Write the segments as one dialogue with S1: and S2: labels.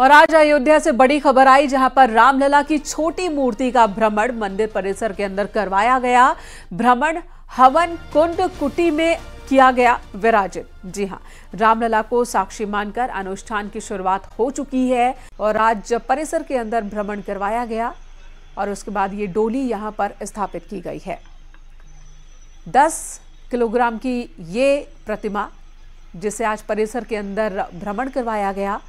S1: और आज अयोध्या से बड़ी खबर आई जहां पर रामलला की छोटी मूर्ति का भ्रमण मंदिर परिसर के अंदर करवाया गया भ्रमण हवन कुंड कुटी में किया गया विराजित जी हां रामलला को साक्षी मानकर अनुष्ठान की शुरुआत हो चुकी है और आज परिसर के अंदर भ्रमण करवाया गया और उसके बाद ये डोली यहां पर स्थापित की गई है दस किलोग्राम की ये प्रतिमा जिसे आज परिसर के अंदर भ्रमण करवाया गया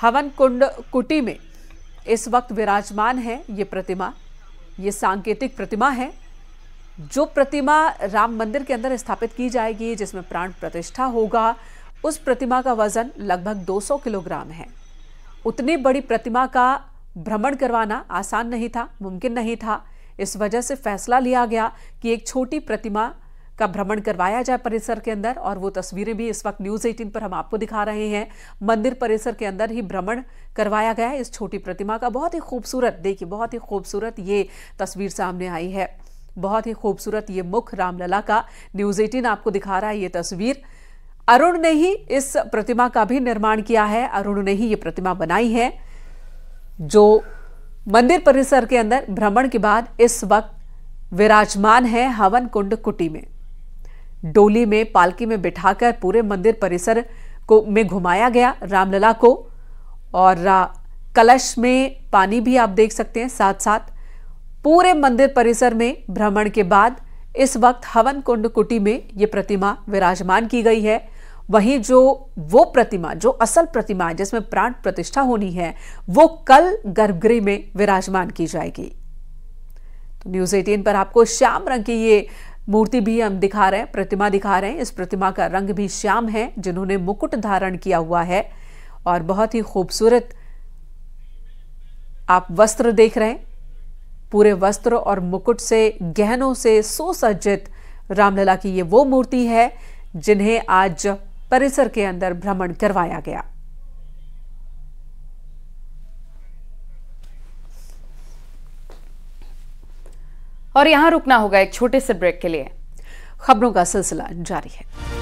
S1: हवन कुंड कुटी में इस वक्त विराजमान है ये प्रतिमा ये सांकेतिक प्रतिमा है जो प्रतिमा राम मंदिर के अंदर स्थापित की जाएगी जिसमें प्राण प्रतिष्ठा होगा उस प्रतिमा का वजन लगभग 200 किलोग्राम है उतनी बड़ी प्रतिमा का भ्रमण करवाना आसान नहीं था मुमकिन नहीं था इस वजह से फैसला लिया गया कि एक छोटी प्रतिमा का भ्रमण करवाया जाए परिसर के अंदर और वो तस्वीरें भी इस वक्त न्यूज़ 18 पर हम आपको दिखा रहे हैं मंदिर परिसर के अंदर ही भ्रमण करवाया गया इस छोटी प्रतिमा का बहुत ही खूबसूरत देखिए बहुत ही खूबसूरत ये तस्वीर सामने आई है बहुत ही खूबसूरत ये मुख रामलला का न्यूज़ एटीन आपको दिखा रहा है ये तस्वीर अरुण ने ही इस प्रतिमा का भी निर्माण किया है अरुण ने ही ये प्रतिमा बनाई है जो मंदिर परिसर के अंदर भ्रमण के बाद इस वक्त विराजमान है हवन कुंड कुटी में डोली में पालकी में बिठाकर पूरे मंदिर परिसर को में घुमाया गया रामलला को और कलश में पानी भी आप देख सकते हैं साथ साथ पूरे मंदिर परिसर में भ्रमण के बाद इस वक्त हवन कुंड कुटी में ये प्रतिमा विराजमान की गई है वहीं जो वो प्रतिमा जो असल प्रतिमा जिसमें प्राण प्रतिष्ठा होनी है वो कल गर्भगृह में विराजमान की जाएगी तो न्यूज 18 पर आपको श्याम रंग की ये मूर्ति भी हम दिखा रहे हैं प्रतिमा दिखा रहे हैं इस प्रतिमा का रंग भी श्याम है जिन्होंने मुकुट धारण किया हुआ है और बहुत ही खूबसूरत आप वस्त्र देख रहे हैं पूरे वस्त्र और मुकुट से गहनों से सुसज्जित रामलला की ये वो मूर्ति है जिन्हें आज परिसर के अंदर भ्रमण करवाया गया और यहां रुकना होगा एक छोटे से ब्रेक के लिए खबरों का सिलसिला जारी है